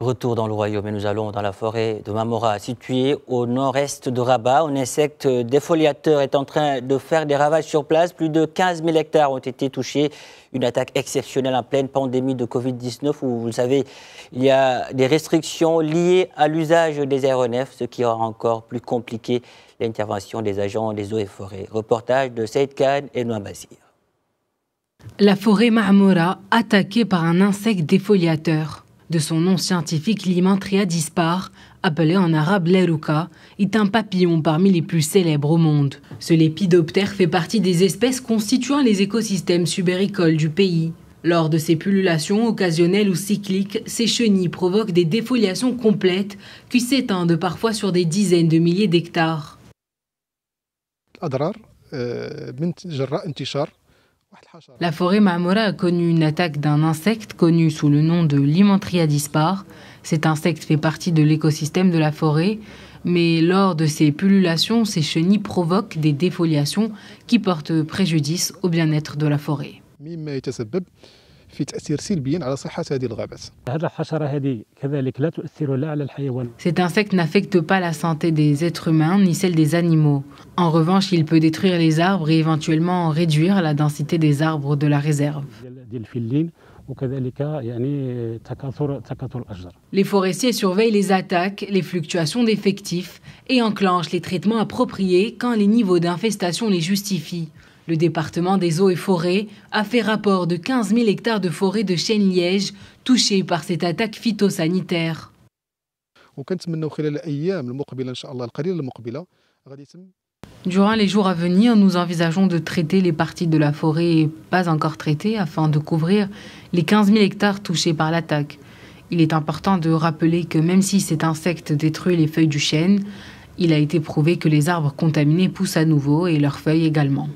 Retour dans le royaume et nous allons dans la forêt de Mamora, située au nord-est de Rabat. Un insecte défoliateur est en train de faire des ravages sur place. Plus de 15 000 hectares ont été touchés. Une attaque exceptionnelle en pleine pandémie de Covid-19 où, vous le savez, il y a des restrictions liées à l'usage des aéronefs, ce qui rend encore plus compliqué l'intervention des agents des eaux et forêts. Reportage de Saïd Khan et Noam Bazir. La forêt mamora attaquée par un insecte défoliateur. De son nom scientifique, l'Imantria dispar, appelé en arabe l'Eruka, est un papillon parmi les plus célèbres au monde. Ce lépidoptère fait partie des espèces constituant les écosystèmes subéricoles du pays. Lors de ses pullulations occasionnelles ou cycliques, ces chenilles provoquent des défoliations complètes qui s'étendent parfois sur des dizaines de milliers d'hectares. La forêt Mahamora a connu une attaque d'un insecte connu sous le nom de l'Imantria dispar. Cet insecte fait partie de l'écosystème de la forêt, mais lors de ses pullulations, ses chenilles provoquent des défoliations qui portent préjudice au bien-être de la forêt. Cet insecte n'affecte pas la santé des êtres humains ni celle des animaux. En revanche, il peut détruire les arbres et éventuellement réduire la densité des arbres de la réserve. Les forestiers surveillent les attaques, les fluctuations d'effectifs et enclenchent les traitements appropriés quand les niveaux d'infestation les justifient. Le département des eaux et forêts a fait rapport de 15 000 hectares de forêts de chêne-liège touchés par cette attaque phytosanitaire. Durant les jours à venir, nous envisageons de traiter les parties de la forêt pas encore traitées afin de couvrir les 15 000 hectares touchés par l'attaque. Il est important de rappeler que même si cet insecte détruit les feuilles du chêne, il a été prouvé que les arbres contaminés poussent à nouveau et leurs feuilles également.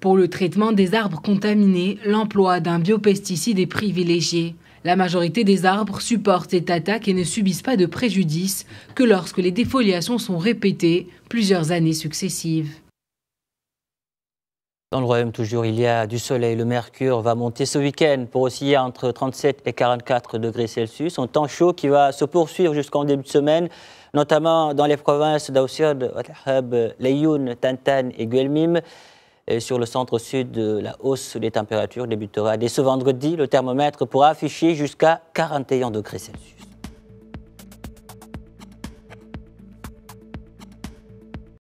Pour le traitement des arbres contaminés, l'emploi d'un biopesticide est privilégié. La majorité des arbres supportent cette attaque et ne subissent pas de préjudice que lorsque les défoliations sont répétées plusieurs années successives. Dans le royaume, toujours, il y a du soleil. Le mercure va monter ce week-end pour osciller entre 37 et 44 degrés Celsius. Un temps chaud qui va se poursuivre jusqu'en début de semaine notamment dans les provinces d'Aossiod, Al-Hab, Tantan et Guelmim. sur le centre-sud, la hausse des températures débutera dès ce vendredi. Le thermomètre pourra afficher jusqu'à 41 degrés Celsius.